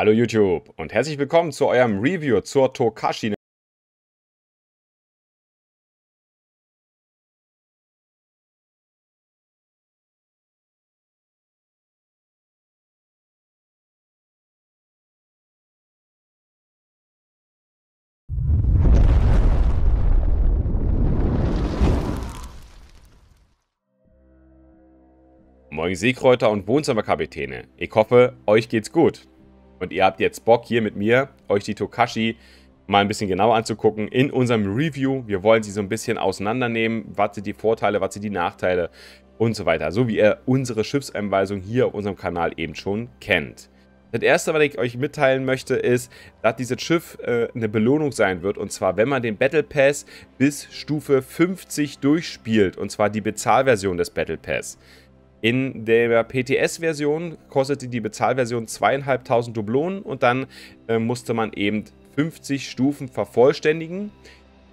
Hallo YouTube und herzlich willkommen zu eurem Review zur Tokashi. Moin Seekräuter und Wohnzimmerkapitäne. Ich hoffe, euch geht's gut. Und ihr habt jetzt Bock hier mit mir, euch die Tokashi mal ein bisschen genauer anzugucken in unserem Review. Wir wollen sie so ein bisschen auseinandernehmen. Was sind die Vorteile, was sind die Nachteile und so weiter. So wie ihr unsere Schiffseinweisung hier auf unserem Kanal eben schon kennt. Das erste, was ich euch mitteilen möchte, ist, dass dieses Schiff äh, eine Belohnung sein wird. Und zwar, wenn man den Battle Pass bis Stufe 50 durchspielt. Und zwar die Bezahlversion des Battle Pass. In der PTS-Version kostete die Bezahlversion zweieinhalbtausend Dublonen und dann äh, musste man eben 50 Stufen vervollständigen.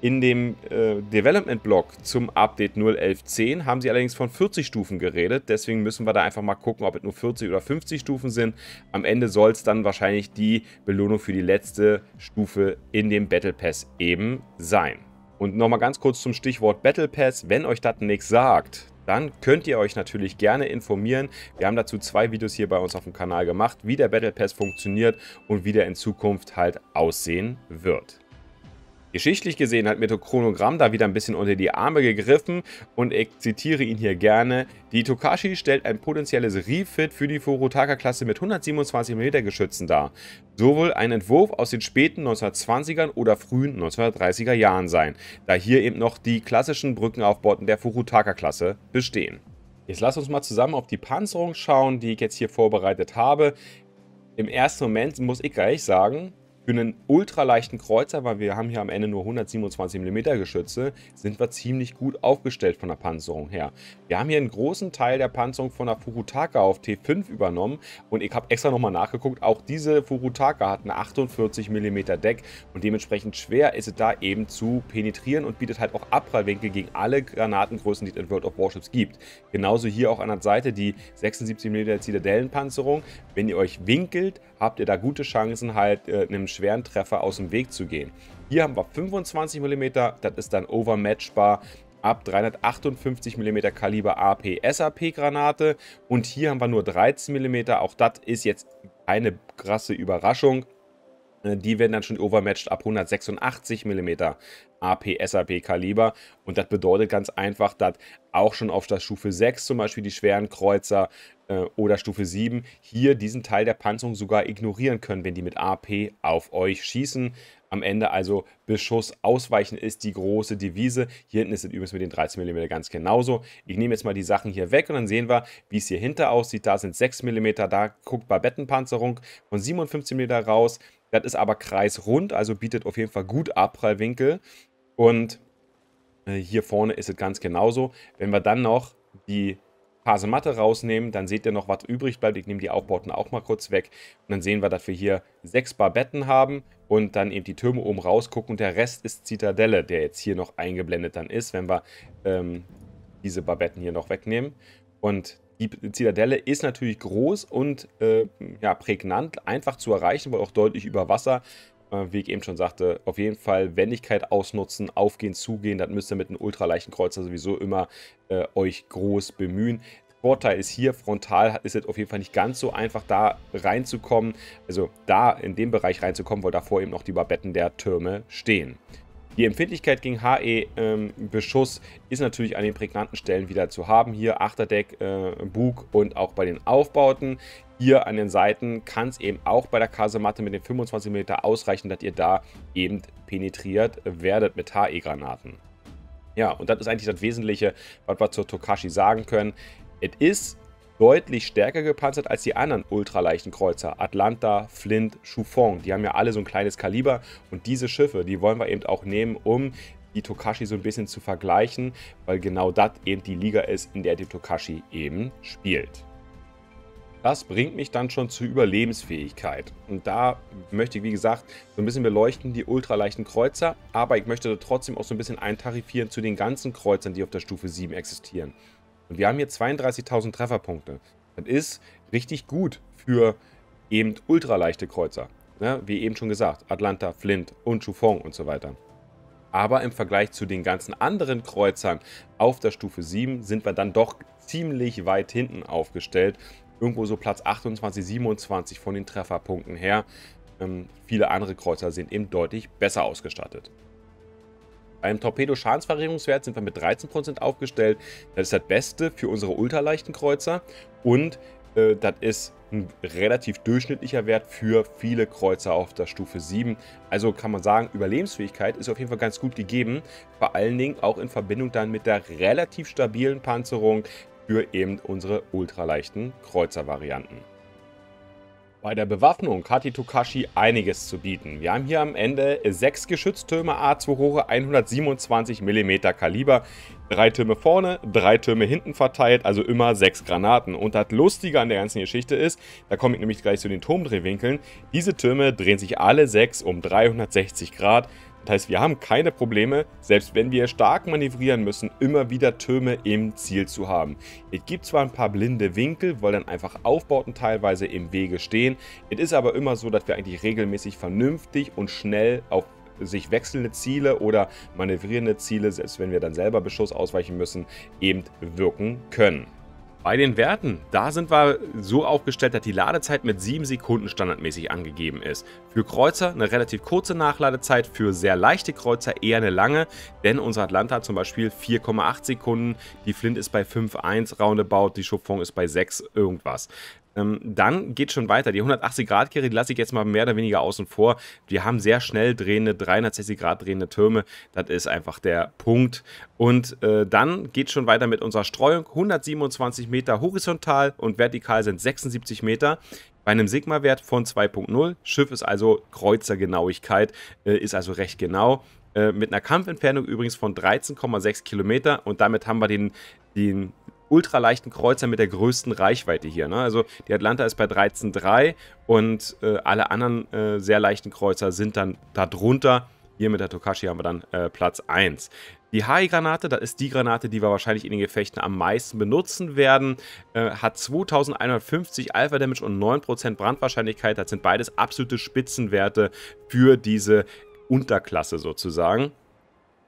In dem äh, Development-Block zum Update 0.11.10 haben sie allerdings von 40 Stufen geredet. Deswegen müssen wir da einfach mal gucken, ob es nur 40 oder 50 Stufen sind. Am Ende soll es dann wahrscheinlich die Belohnung für die letzte Stufe in dem Battle Pass eben sein. Und nochmal ganz kurz zum Stichwort Battle Pass. Wenn euch das nichts sagt, dann könnt ihr euch natürlich gerne informieren. Wir haben dazu zwei Videos hier bei uns auf dem Kanal gemacht, wie der Battle Pass funktioniert und wie der in Zukunft halt aussehen wird. Geschichtlich gesehen hat mir Chronogramm da wieder ein bisschen unter die Arme gegriffen und ich zitiere ihn hier gerne. Die Tokashi stellt ein potenzielles Refit für die Furutaka-Klasse mit 127 mm Geschützen dar. Sowohl ein Entwurf aus den späten 1920ern oder frühen 1930er Jahren sein, da hier eben noch die klassischen Brückenaufbauten der Furutaka-Klasse bestehen. Jetzt lasst uns mal zusammen auf die Panzerung schauen, die ich jetzt hier vorbereitet habe. Im ersten Moment muss ich gleich sagen, für einen ultraleichten Kreuzer, weil wir haben hier am Ende nur 127 mm Geschütze, sind wir ziemlich gut aufgestellt von der Panzerung her. Wir haben hier einen großen Teil der Panzerung von der Furutaka auf T5 übernommen und ich habe extra nochmal nachgeguckt, auch diese Furutaka hat ein 48 mm Deck und dementsprechend schwer ist es da eben zu penetrieren und bietet halt auch Abprallwinkel gegen alle Granatengrößen, die es in World of Warships gibt. Genauso hier auch an der Seite die 76 mm Zitadellenpanzerung. Wenn ihr euch winkelt, habt ihr da gute Chancen halt äh, einem schweren Treffer aus dem Weg zu gehen. Hier haben wir 25 mm, das ist dann overmatchbar ab 358 mm Kaliber AP SAP Granate und hier haben wir nur 13 mm, auch das ist jetzt eine krasse Überraschung. Ne, die werden dann schon overmatched ab 186 mm AP-SAP-Kaliber. Und das bedeutet ganz einfach, dass auch schon auf der Stufe 6 zum Beispiel die schweren Kreuzer äh, oder Stufe 7 hier diesen Teil der Panzerung sogar ignorieren können, wenn die mit AP auf euch schießen. Am Ende also Beschuss ausweichen ist die große Devise. Hier hinten ist es übrigens mit den 13 mm ganz genauso. Ich nehme jetzt mal die Sachen hier weg und dann sehen wir, wie es hier hinter aussieht. Da sind 6 mm, da guckt Babettenpanzerung von 57 mm raus. Das ist aber kreisrund, also bietet auf jeden Fall gut Abprallwinkel. Und äh, hier vorne ist es ganz genauso. Wenn wir dann noch die Kasematte rausnehmen, dann seht ihr noch, was übrig bleibt. Ich nehme die Aufbauten auch mal kurz weg. Und dann sehen wir, dass wir hier sechs Barbetten haben und dann eben die Türme oben rausgucken. Und der Rest ist Zitadelle, der jetzt hier noch eingeblendet dann ist, wenn wir ähm, diese Barbetten hier noch wegnehmen. Und die Zitadelle ist natürlich groß und äh, ja, prägnant, einfach zu erreichen, weil auch deutlich über Wasser. Äh, wie ich eben schon sagte, auf jeden Fall Wendigkeit ausnutzen, aufgehen, zugehen. Das müsst ihr mit einem ultraleichten Kreuzer sowieso immer äh, euch groß bemühen. Vorteil ist hier, frontal ist es auf jeden Fall nicht ganz so einfach, da reinzukommen. Also da in den Bereich reinzukommen, weil davor eben noch die Barbetten der Türme stehen. Die Empfindlichkeit gegen HE-Beschuss ähm, ist natürlich an den prägnanten Stellen wieder zu haben. Hier Achterdeck, äh, Bug und auch bei den Aufbauten. Hier an den Seiten kann es eben auch bei der Kasematte mit den 25 mm ausreichen, dass ihr da eben penetriert werdet mit HE-Granaten. Ja, und das ist eigentlich das Wesentliche, was wir zur Tokashi sagen können. Es ist deutlich stärker gepanzert als die anderen ultraleichten Kreuzer. Atlanta, Flint, Chufong, die haben ja alle so ein kleines Kaliber und diese Schiffe, die wollen wir eben auch nehmen, um die Tokashi so ein bisschen zu vergleichen, weil genau das eben die Liga ist, in der die Tokashi eben spielt. Das bringt mich dann schon zur Überlebensfähigkeit. Und da möchte ich, wie gesagt, so ein bisschen beleuchten die ultraleichten Kreuzer, aber ich möchte trotzdem auch so ein bisschen eintarifieren zu den ganzen Kreuzern, die auf der Stufe 7 existieren. Und wir haben hier 32.000 Trefferpunkte. Das ist richtig gut für eben ultraleichte Kreuzer. Ne? Wie eben schon gesagt, Atlanta, Flint und Chufong und so weiter. Aber im Vergleich zu den ganzen anderen Kreuzern auf der Stufe 7 sind wir dann doch ziemlich weit hinten aufgestellt. Irgendwo so Platz 28, 27 von den Trefferpunkten her. Ähm, viele andere Kreuzer sind eben deutlich besser ausgestattet. Beim Torpedo-Schadensverringerungswert sind wir mit 13% aufgestellt. Das ist das Beste für unsere ultraleichten Kreuzer. Und äh, das ist ein relativ durchschnittlicher Wert für viele Kreuzer auf der Stufe 7. Also kann man sagen, Überlebensfähigkeit ist auf jeden Fall ganz gut gegeben. Vor allen Dingen auch in Verbindung dann mit der relativ stabilen Panzerung für eben unsere ultraleichten Kreuzer-Varianten. Bei der Bewaffnung hat die Tokashi einiges zu bieten. Wir haben hier am Ende sechs Geschütztürme A2 Rohre 127 mm Kaliber, Drei Türme vorne, drei Türme hinten verteilt, also immer sechs Granaten. Und das Lustige an der ganzen Geschichte ist, da komme ich nämlich gleich zu den Turmdrehwinkeln, diese Türme drehen sich alle sechs um 360 Grad, das heißt, wir haben keine Probleme, selbst wenn wir stark manövrieren müssen, immer wieder Türme im Ziel zu haben. Es gibt zwar ein paar blinde Winkel, weil dann einfach Aufbauten teilweise im Wege stehen. Es ist aber immer so, dass wir eigentlich regelmäßig vernünftig und schnell auf sich wechselnde Ziele oder manövrierende Ziele, selbst wenn wir dann selber Beschuss ausweichen müssen, eben wirken können. Bei den Werten, da sind wir so aufgestellt, dass die Ladezeit mit 7 Sekunden standardmäßig angegeben ist. Für Kreuzer eine relativ kurze Nachladezeit, für sehr leichte Kreuzer eher eine lange, denn unser Atlanta hat zum Beispiel 4,8 Sekunden, die Flint ist bei 5,1 roundabout, die Chauffon ist bei 6 irgendwas. Ähm, dann geht schon weiter. Die 180-Grad-Kehre, die lasse ich jetzt mal mehr oder weniger außen vor. Wir haben sehr schnell drehende, 360-Grad drehende Türme. Das ist einfach der Punkt. Und äh, dann geht schon weiter mit unserer Streuung. 127 Meter horizontal und vertikal sind 76 Meter bei einem Sigma-Wert von 2.0. Schiff ist also Kreuzergenauigkeit, äh, ist also recht genau. Äh, mit einer Kampfentfernung übrigens von 13,6 Kilometer und damit haben wir den, den ultraleichten Kreuzer mit der größten Reichweite hier. Ne? Also die Atlanta ist bei 13,3 und äh, alle anderen äh, sehr leichten Kreuzer sind dann darunter. Hier mit der Tokashi haben wir dann äh, Platz 1. Die HI-Granate, das ist die Granate, die wir wahrscheinlich in den Gefechten am meisten benutzen werden, äh, hat 2150 Alpha-Damage und 9% Brandwahrscheinlichkeit. Das sind beides absolute Spitzenwerte für diese Unterklasse sozusagen.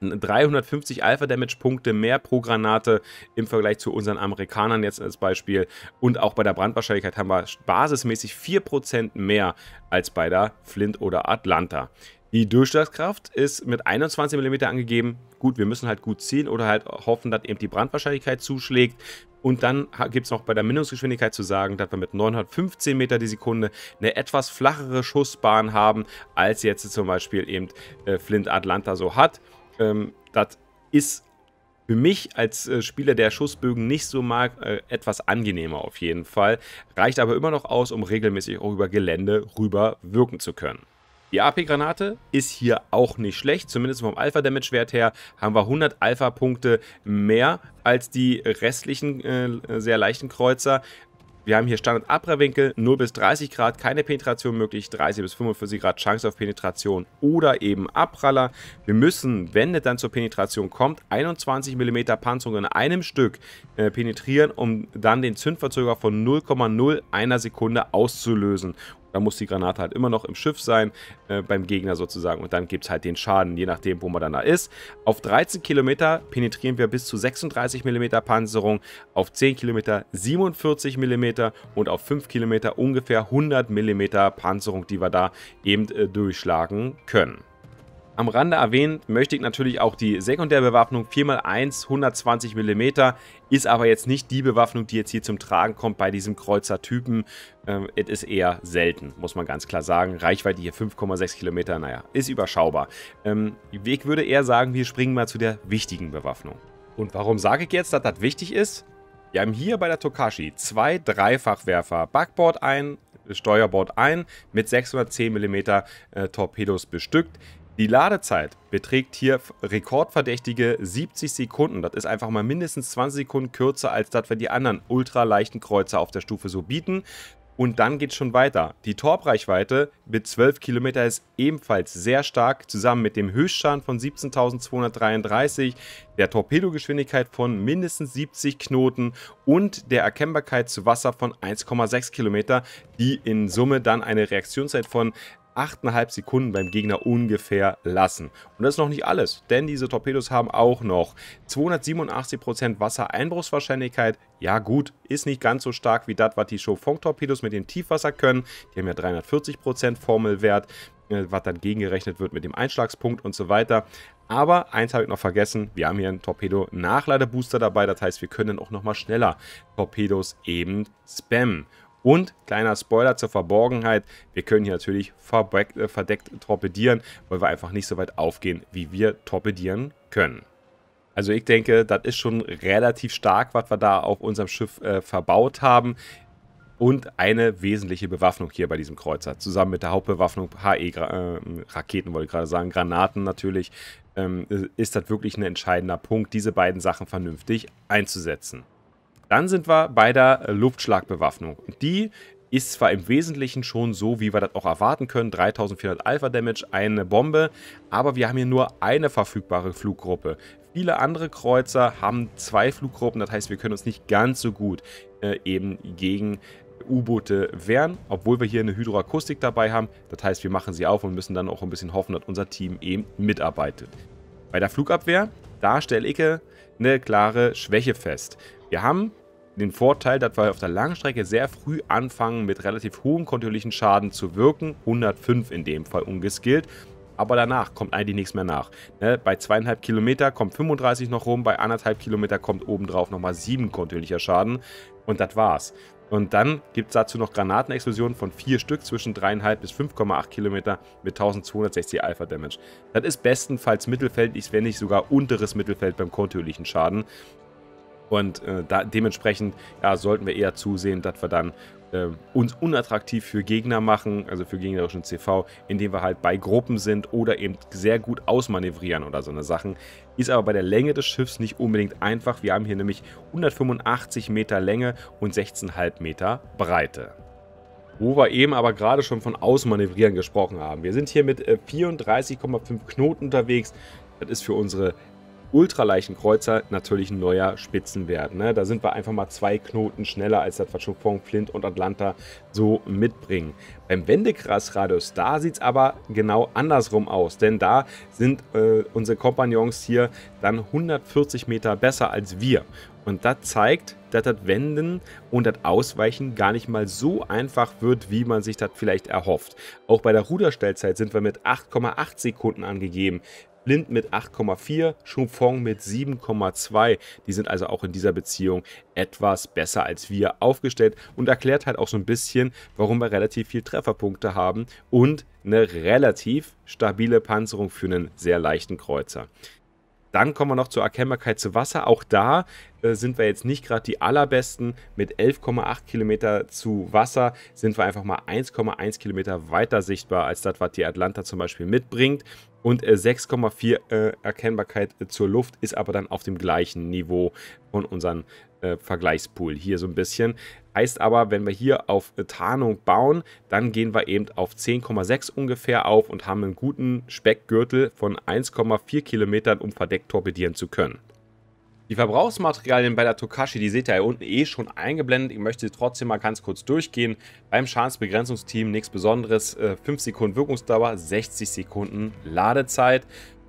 350 Alpha-Damage-Punkte mehr pro Granate im Vergleich zu unseren Amerikanern jetzt als Beispiel. Und auch bei der Brandwahrscheinlichkeit haben wir basismäßig 4% mehr als bei der Flint oder Atlanta. Die Durchschlagskraft ist mit 21 mm angegeben. Gut, wir müssen halt gut ziehen oder halt hoffen, dass eben die Brandwahrscheinlichkeit zuschlägt. Und dann gibt es noch bei der Mündungsgeschwindigkeit zu sagen, dass wir mit 915 Meter die Sekunde eine etwas flachere Schussbahn haben, als jetzt zum Beispiel eben äh, Flint Atlanta so hat ähm, das ist für mich als äh, Spieler, der Schussbögen nicht so mag, äh, etwas angenehmer auf jeden Fall. Reicht aber immer noch aus, um regelmäßig auch über Gelände rüber wirken zu können. Die AP-Granate ist hier auch nicht schlecht, zumindest vom Alpha-Damage-Wert her haben wir 100 Alpha-Punkte mehr als die restlichen äh, sehr leichten Kreuzer. Wir haben hier Standard Abbrecherwinkel 0 bis 30 Grad, keine Penetration möglich, 30 bis 45 Grad Chance auf Penetration oder eben Abpraller. Wir müssen, wenn es dann zur Penetration kommt, 21 mm Panzerung in einem Stück äh, penetrieren, um dann den Zündverzöger von 0,0 einer Sekunde auszulösen. Da muss die Granate halt immer noch im Schiff sein, äh, beim Gegner sozusagen. Und dann gibt es halt den Schaden, je nachdem, wo man dann da ist. Auf 13 Kilometer penetrieren wir bis zu 36 mm Panzerung, auf 10 Kilometer 47 mm und auf 5 Kilometer ungefähr 100 mm Panzerung, die wir da eben äh, durchschlagen können. Am Rande erwähnt möchte ich natürlich auch die Sekundärbewaffnung 4x1 120 mm, ist aber jetzt nicht die Bewaffnung, die jetzt hier zum Tragen kommt bei diesem Kreuzertypen. Ähm, es ist eher selten, muss man ganz klar sagen. Reichweite hier 5,6 km, naja, ist überschaubar. Ähm, ich würde eher sagen, wir springen mal zu der wichtigen Bewaffnung. Und warum sage ich jetzt, dass das wichtig ist? Wir haben hier bei der Tokashi zwei Dreifachwerfer, Backboard ein, Steuerboard ein, mit 610 mm äh, Torpedos bestückt. Die Ladezeit beträgt hier rekordverdächtige 70 Sekunden. Das ist einfach mal mindestens 20 Sekunden kürzer als das, was die anderen ultraleichten Kreuzer auf der Stufe so bieten. Und dann geht es schon weiter. Die Torbreichweite mit 12 Kilometer ist ebenfalls sehr stark, zusammen mit dem Höchstschaden von 17.233, der Torpedogeschwindigkeit von mindestens 70 Knoten und der Erkennbarkeit zu Wasser von 1,6 Kilometer, die in Summe dann eine Reaktionszeit von 8,5 Sekunden beim Gegner ungefähr lassen. Und das ist noch nicht alles, denn diese Torpedos haben auch noch 287% Wassereinbruchswahrscheinlichkeit. Ja gut, ist nicht ganz so stark wie das, was die Shofong-Torpedos mit dem Tiefwasser können. Die haben ja 340% Formelwert äh, was dann gegengerechnet wird mit dem Einschlagspunkt und so weiter. Aber eins habe ich noch vergessen, wir haben hier einen Torpedo-Nachladebooster dabei, das heißt, wir können dann auch nochmal schneller Torpedos eben spammen. Und kleiner Spoiler zur Verborgenheit, wir können hier natürlich äh, verdeckt torpedieren, weil wir einfach nicht so weit aufgehen, wie wir torpedieren können. Also ich denke, das ist schon relativ stark, was wir da auf unserem Schiff äh, verbaut haben. Und eine wesentliche Bewaffnung hier bei diesem Kreuzer. Zusammen mit der Hauptbewaffnung, HE-Raketen äh, wollte ich gerade sagen, Granaten natürlich, ähm, ist das wirklich ein entscheidender Punkt, diese beiden Sachen vernünftig einzusetzen. Dann sind wir bei der Luftschlagbewaffnung. Die ist zwar im Wesentlichen schon so, wie wir das auch erwarten können, 3400 Alpha Damage, eine Bombe, aber wir haben hier nur eine verfügbare Fluggruppe. Viele andere Kreuzer haben zwei Fluggruppen, das heißt, wir können uns nicht ganz so gut äh, eben gegen U-Boote wehren, obwohl wir hier eine Hydroakustik dabei haben. Das heißt, wir machen sie auf und müssen dann auch ein bisschen hoffen, dass unser Team eben mitarbeitet. Bei der Flugabwehr, da stelle ich eine klare Schwäche fest. Wir haben den Vorteil, dass wir auf der Langstrecke sehr früh anfangen, mit relativ hohem kontinuierlichen Schaden zu wirken. 105 in dem Fall ungeskillt. Aber danach kommt eigentlich nichts mehr nach. Ne? Bei zweieinhalb Kilometer kommt 35 noch rum, bei anderthalb Kilometer kommt obendrauf nochmal 7 kontinuierlicher Schaden. Und das war's. Und dann gibt es dazu noch Granatenexplosionen von 4 Stück zwischen 3,5 bis 5,8 Kilometer mit 1260 Alpha Damage. Das ist bestenfalls mittelfeldlich, wenn nicht sogar unteres Mittelfeld beim kontinuierlichen Schaden. Und äh, da, dementsprechend ja, sollten wir eher zusehen, dass wir dann äh, uns unattraktiv für Gegner machen, also für gegnerischen CV, indem wir halt bei Gruppen sind oder eben sehr gut ausmanövrieren oder so eine Sachen. Ist aber bei der Länge des Schiffs nicht unbedingt einfach. Wir haben hier nämlich 185 Meter Länge und 16,5 Meter Breite wo wir eben aber gerade schon von Ausmanövrieren gesprochen haben. Wir sind hier mit 34,5 äh, Knoten unterwegs. Das ist für unsere Kreuzer natürlich ein neuer Spitzenwert. Ne? Da sind wir einfach mal zwei Knoten schneller als das, was schon Flint und Atlanta so mitbringen. Beim Wendegrasradius, da sieht es aber genau andersrum aus, denn da sind äh, unsere Kompagnons hier dann 140 Meter besser als wir. Und das zeigt, dass das Wenden und das Ausweichen gar nicht mal so einfach wird, wie man sich das vielleicht erhofft. Auch bei der Ruderstellzeit sind wir mit 8,8 Sekunden angegeben. Lind mit 8,4, Chouffon mit 7,2. Die sind also auch in dieser Beziehung etwas besser als wir aufgestellt und erklärt halt auch so ein bisschen, warum wir relativ viel Trefferpunkte haben und eine relativ stabile Panzerung für einen sehr leichten Kreuzer. Dann kommen wir noch zur Erkennbarkeit zu Wasser. Auch da äh, sind wir jetzt nicht gerade die allerbesten. Mit 11,8 Kilometer zu Wasser sind wir einfach mal 1,1 Kilometer weiter sichtbar als das, was die Atlanta zum Beispiel mitbringt und 6,4 äh, äh, Erkennbarkeit äh, zur Luft ist aber dann auf dem gleichen Niveau von unserem Vergleichspool hier so ein bisschen. Heißt aber, wenn wir hier auf Tarnung bauen, dann gehen wir eben auf 10,6 ungefähr auf und haben einen guten Speckgürtel von 1,4 Kilometern, um verdeckt torpedieren zu können. Die Verbrauchsmaterialien bei der Tokashi, die seht ihr hier unten eh schon eingeblendet. Ich möchte sie trotzdem mal ganz kurz durchgehen. Beim Schadensbegrenzungsteam nichts Besonderes. 5 äh, Sekunden Wirkungsdauer, 60 Sekunden Ladezeit.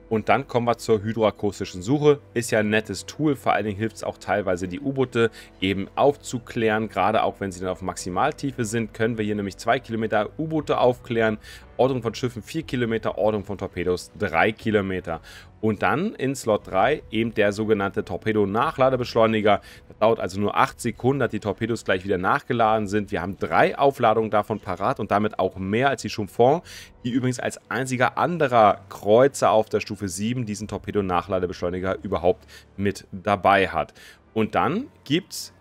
Und dann kommen wir zur hydroakustischen Suche. Ist ja ein nettes Tool, vor allen Dingen hilft es auch teilweise die U-Boote eben aufzuklären. Gerade auch wenn sie dann auf Maximaltiefe sind, können wir hier nämlich zwei Kilometer U-Boote aufklären Ordnung von Schiffen 4 Kilometer, Ordnung von Torpedos 3 Kilometer. Und dann in Slot 3 eben der sogenannte Torpedo-Nachladebeschleuniger. Das dauert also nur 8 Sekunden, dass die Torpedos gleich wieder nachgeladen sind. Wir haben drei Aufladungen davon parat und damit auch mehr als die Chumfon, die übrigens als einziger anderer Kreuzer auf der Stufe 7 diesen Torpedo-Nachladebeschleuniger überhaupt mit dabei hat. Und dann gibt es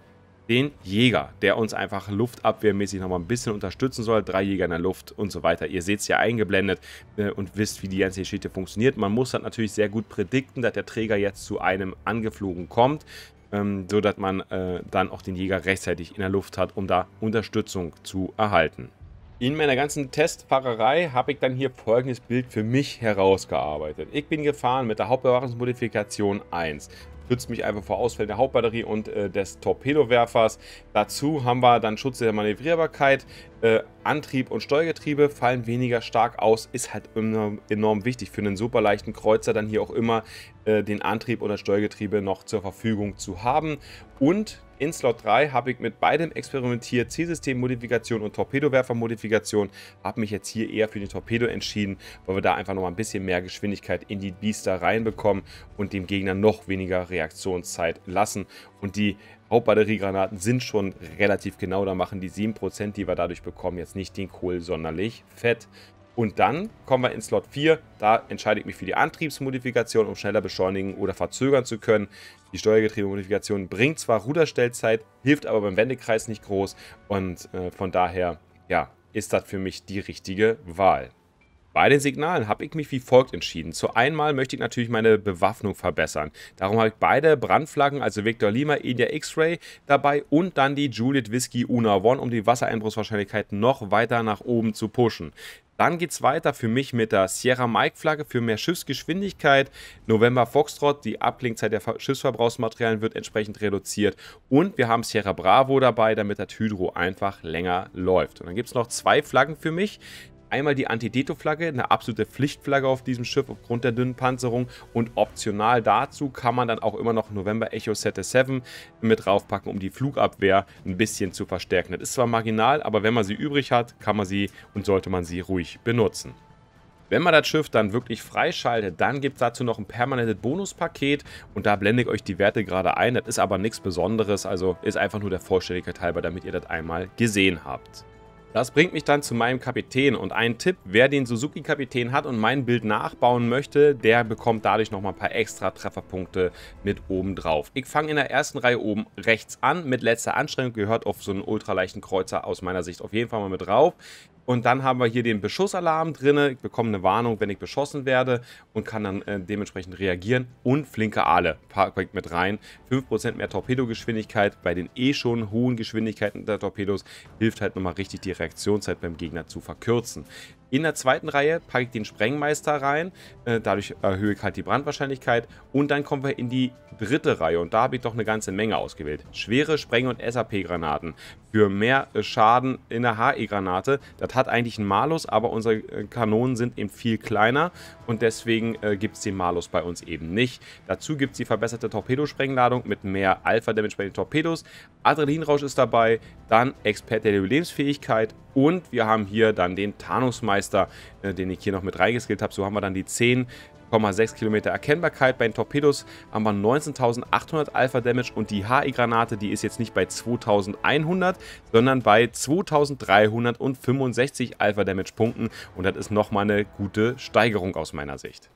den Jäger, der uns einfach luftabwehrmäßig nochmal ein bisschen unterstützen soll. Drei Jäger in der Luft und so weiter. Ihr seht es ja eingeblendet äh, und wisst, wie die ganze Geschichte funktioniert. Man muss das natürlich sehr gut predikten, dass der Träger jetzt zu einem angeflogen kommt. Ähm, so dass man äh, dann auch den Jäger rechtzeitig in der Luft hat, um da Unterstützung zu erhalten. In meiner ganzen Testfahrerei habe ich dann hier folgendes Bild für mich herausgearbeitet. Ich bin gefahren mit der Hauptbewahrungsmodifikation 1 schützt mich einfach vor Ausfällen der Hauptbatterie und äh, des Torpedowerfers. Dazu haben wir dann Schutz der Manövrierbarkeit, äh, Antrieb und Steuergetriebe fallen weniger stark aus, ist halt immer enorm wichtig für einen super leichten Kreuzer dann hier auch immer äh, den Antrieb oder Steuergetriebe noch zur Verfügung zu haben und in Slot 3 habe ich mit beidem experimentiert, Zielsystemmodifikation und Torpedowerfermodifikation. Habe mich jetzt hier eher für den Torpedo entschieden, weil wir da einfach noch ein bisschen mehr Geschwindigkeit in die Biester reinbekommen und dem Gegner noch weniger Reaktionszeit lassen. Und die Hauptbatteriegranaten sind schon relativ genau, da machen die 7%, die wir dadurch bekommen, jetzt nicht den Kohl sonderlich fett. Und dann kommen wir in Slot 4. Da entscheide ich mich für die Antriebsmodifikation, um schneller beschleunigen oder verzögern zu können. Die steuergetriebene Modifikation bringt zwar Ruderstellzeit, hilft aber beim Wendekreis nicht groß. Und äh, von daher, ja, ist das für mich die richtige Wahl. Bei den Signalen habe ich mich wie folgt entschieden. Zu einmal möchte ich natürlich meine Bewaffnung verbessern. Darum habe ich beide Brandflaggen, also Victor Lima, India X-Ray dabei und dann die Juliet Whiskey Una One, um die Wassereinbruchswahrscheinlichkeit noch weiter nach oben zu pushen. Dann geht es weiter für mich mit der Sierra Mike Flagge für mehr Schiffsgeschwindigkeit. November Foxtrot, die Ablenkzeit der Schiffsverbrauchsmaterialien wird entsprechend reduziert. Und wir haben Sierra Bravo dabei, damit das Hydro einfach länger läuft. Und dann gibt es noch zwei Flaggen für mich. Einmal die Antideto-Flagge, eine absolute Pflichtflagge auf diesem Schiff aufgrund der dünnen Panzerung und optional dazu kann man dann auch immer noch November Echo Sette 7 mit draufpacken, um die Flugabwehr ein bisschen zu verstärken. Das ist zwar marginal, aber wenn man sie übrig hat, kann man sie und sollte man sie ruhig benutzen. Wenn man das Schiff dann wirklich freischaltet, dann gibt es dazu noch ein permanentes Bonuspaket und da blende ich euch die Werte gerade ein. Das ist aber nichts Besonderes, also ist einfach nur der Vollständigkeit halber, damit ihr das einmal gesehen habt. Das bringt mich dann zu meinem Kapitän und ein Tipp, wer den Suzuki-Kapitän hat und mein Bild nachbauen möchte, der bekommt dadurch nochmal ein paar extra Trefferpunkte mit oben drauf. Ich fange in der ersten Reihe oben rechts an, mit letzter Anstrengung gehört auf so einen ultraleichten Kreuzer aus meiner Sicht auf jeden Fall mal mit drauf. Und dann haben wir hier den Beschussalarm drin. Ich bekomme eine Warnung, wenn ich beschossen werde und kann dann äh, dementsprechend reagieren. Und flinke Aale packt mit rein. 5% mehr Torpedogeschwindigkeit bei den eh schon hohen Geschwindigkeiten der Torpedos hilft halt nochmal richtig die Reaktionszeit beim Gegner zu verkürzen. In der zweiten Reihe packe ich den Sprengmeister rein, äh, dadurch erhöhe ich halt die Brandwahrscheinlichkeit und dann kommen wir in die dritte Reihe und da habe ich doch eine ganze Menge ausgewählt. Schwere Spreng- und SAP-Granaten für mehr äh, Schaden in der HE-Granate. Das hat eigentlich einen Malus, aber unsere äh, Kanonen sind eben viel kleiner und deswegen gibt es den Malus bei uns eben nicht. Dazu gibt es die verbesserte Torpedosprengladung mit mehr Alpha-Damage bei den Torpedos. Adrenalinrausch ist dabei, dann Experte der Überlebensfähigkeit und wir haben hier dann den Tarnungsmeister, äh, den ich hier noch mit reingeskillt habe. So haben wir dann die 10,6 Kilometer Erkennbarkeit. Bei den Torpedos haben wir 19.800 Alpha Damage und die HE-Granate, die ist jetzt nicht bei 2.100, sondern bei 2.365 Alpha Damage Punkten und das ist nochmal eine gute Steigerung aus meiner Sicht.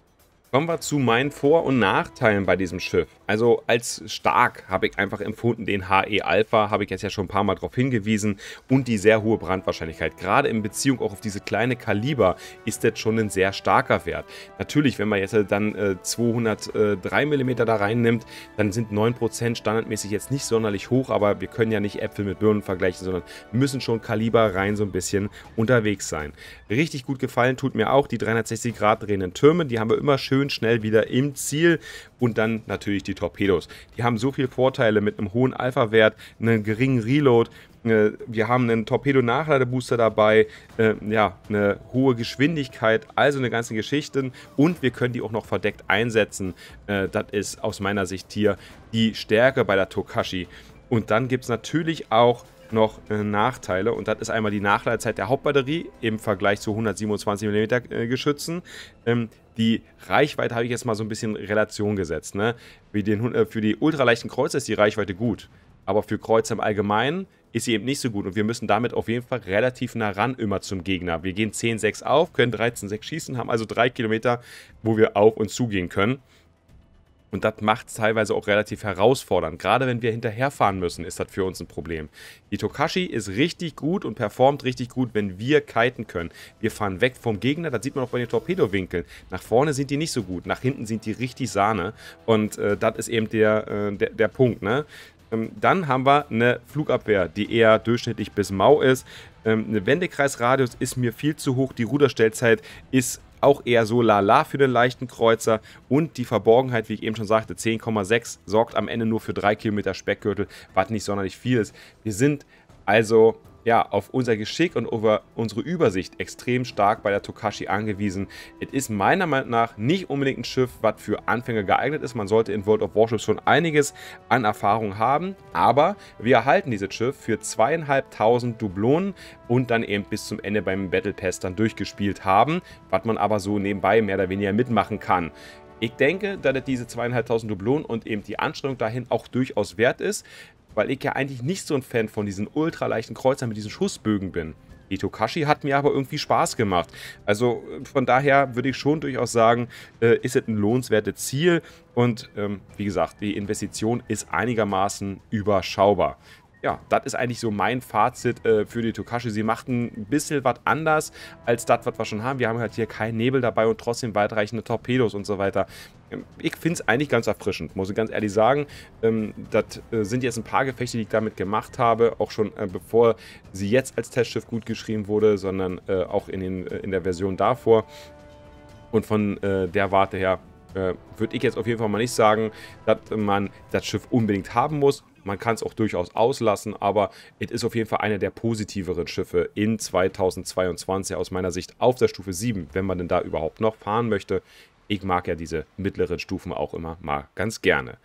Kommen wir zu meinen Vor- und Nachteilen bei diesem Schiff. Also als stark habe ich einfach empfunden den HE Alpha, habe ich jetzt ja schon ein paar Mal darauf hingewiesen und die sehr hohe Brandwahrscheinlichkeit. Gerade in Beziehung auch auf diese kleine Kaliber ist das schon ein sehr starker Wert. Natürlich, wenn man jetzt dann äh, 203 mm da reinnimmt, dann sind 9% standardmäßig jetzt nicht sonderlich hoch, aber wir können ja nicht Äpfel mit Birnen vergleichen, sondern müssen schon Kaliber rein so ein bisschen unterwegs sein. Richtig gut gefallen tut mir auch die 360 Grad drehenden Türme, die haben wir immer schön schön schnell wieder im Ziel und dann natürlich die Torpedos. Die haben so viele Vorteile mit einem hohen Alpha-Wert, einem geringen Reload. Äh, wir haben einen Torpedo-Nachladebooster dabei, äh, ja, eine hohe Geschwindigkeit, also eine ganze Geschichte. und wir können die auch noch verdeckt einsetzen. Äh, das ist aus meiner Sicht hier die Stärke bei der Tokashi. Und dann gibt es natürlich auch noch äh, Nachteile. Und das ist einmal die Nachladezeit der Hauptbatterie im Vergleich zu 127 mm äh, Geschützen. Ähm, die Reichweite habe ich jetzt mal so ein bisschen in Relation gesetzt. Ne? Für, den, äh, für die ultraleichten Kreuzer ist die Reichweite gut. Aber für Kreuzer im Allgemeinen ist sie eben nicht so gut. Und wir müssen damit auf jeden Fall relativ nah ran immer zum Gegner. Wir gehen 10-6 auf, können 13-6 schießen, haben also drei Kilometer, wo wir auf und zugehen können. Und das macht es teilweise auch relativ herausfordernd. Gerade wenn wir hinterherfahren müssen, ist das für uns ein Problem. Die Tokashi ist richtig gut und performt richtig gut, wenn wir kiten können. Wir fahren weg vom Gegner, das sieht man auch bei den Torpedowinkeln. Nach vorne sind die nicht so gut, nach hinten sind die richtig Sahne. Und äh, das ist eben der, äh, der, der Punkt. Ne? Ähm, dann haben wir eine Flugabwehr, die eher durchschnittlich bis mau ist. Ähm, eine Wendekreisradius ist mir viel zu hoch. Die Ruderstellzeit ist auch eher so lala für den leichten Kreuzer und die Verborgenheit, wie ich eben schon sagte, 10,6 sorgt am Ende nur für 3 Kilometer Speckgürtel, was nicht sonderlich viel ist. Wir sind also ja, auf unser Geschick und unsere Übersicht extrem stark bei der Tokashi angewiesen. Es ist meiner Meinung nach nicht unbedingt ein Schiff, was für Anfänger geeignet ist. Man sollte in World of Warships schon einiges an Erfahrung haben, aber wir erhalten dieses Schiff für zweieinhalbtausend Dublonen und dann eben bis zum Ende beim Battle Pass dann durchgespielt haben, was man aber so nebenbei mehr oder weniger mitmachen kann. Ich denke, dass diese zweieinhalbtausend Dublonen und eben die Anstrengung dahin auch durchaus wert ist weil ich ja eigentlich nicht so ein Fan von diesen ultraleichten Kreuzern mit diesen Schussbögen bin. Itokashi hat mir aber irgendwie Spaß gemacht. Also äh, von daher würde ich schon durchaus sagen, äh, ist es ein lohnenswertes Ziel. Und ähm, wie gesagt, die Investition ist einigermaßen überschaubar ja, das ist eigentlich so mein Fazit äh, für die Tokashi. Sie macht ein bisschen was anders als das, was wir schon haben. Wir haben halt hier keinen Nebel dabei und trotzdem weitreichende Torpedos und so weiter. Ähm, ich finde es eigentlich ganz erfrischend, muss ich ganz ehrlich sagen. Ähm, das äh, sind jetzt ein paar Gefechte, die ich damit gemacht habe, auch schon äh, bevor sie jetzt als Testschiff gut geschrieben wurde, sondern äh, auch in, den, äh, in der Version davor. Und von äh, der Warte her würde ich jetzt auf jeden Fall mal nicht sagen, dass man das Schiff unbedingt haben muss. Man kann es auch durchaus auslassen, aber es ist auf jeden Fall einer der positiveren Schiffe in 2022 aus meiner Sicht auf der Stufe 7, wenn man denn da überhaupt noch fahren möchte. Ich mag ja diese mittleren Stufen auch immer mal ganz gerne.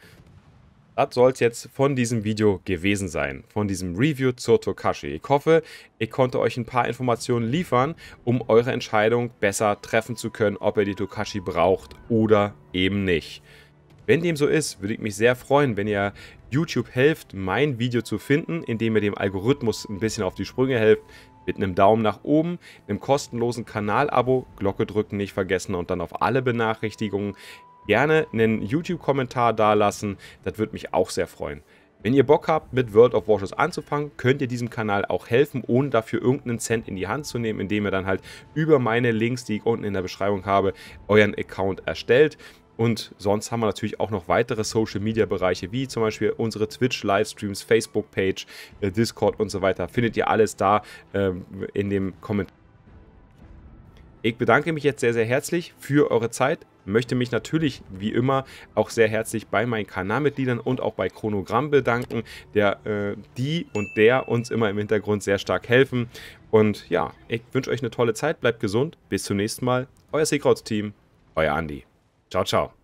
Das soll es jetzt von diesem Video gewesen sein, von diesem Review zur Tokashi. Ich hoffe, ich konnte euch ein paar Informationen liefern, um eure Entscheidung besser treffen zu können, ob ihr die Tokashi braucht oder eben nicht. Wenn dem so ist, würde ich mich sehr freuen, wenn ihr YouTube helft, mein Video zu finden, indem ihr dem Algorithmus ein bisschen auf die Sprünge helft, mit einem Daumen nach oben, einem kostenlosen Kanal-Abo, Glocke drücken nicht vergessen und dann auf alle Benachrichtigungen. Gerne einen YouTube-Kommentar dalassen, das würde mich auch sehr freuen. Wenn ihr Bock habt, mit World of Warships anzufangen, könnt ihr diesem Kanal auch helfen, ohne dafür irgendeinen Cent in die Hand zu nehmen, indem ihr dann halt über meine Links, die ich unten in der Beschreibung habe, euren Account erstellt. Und sonst haben wir natürlich auch noch weitere Social-Media-Bereiche, wie zum Beispiel unsere Twitch-Livestreams, Facebook-Page, äh, Discord und so weiter. Findet ihr alles da ähm, in dem Kommentar. Ich bedanke mich jetzt sehr, sehr herzlich für eure Zeit. Möchte mich natürlich wie immer auch sehr herzlich bei meinen Kanalmitgliedern und auch bei Chronogramm bedanken, der äh, die und der uns immer im Hintergrund sehr stark helfen. Und ja, ich wünsche euch eine tolle Zeit, bleibt gesund, bis zum nächsten Mal. Euer Seekrauts-Team, euer Andi. Tchau, tchau.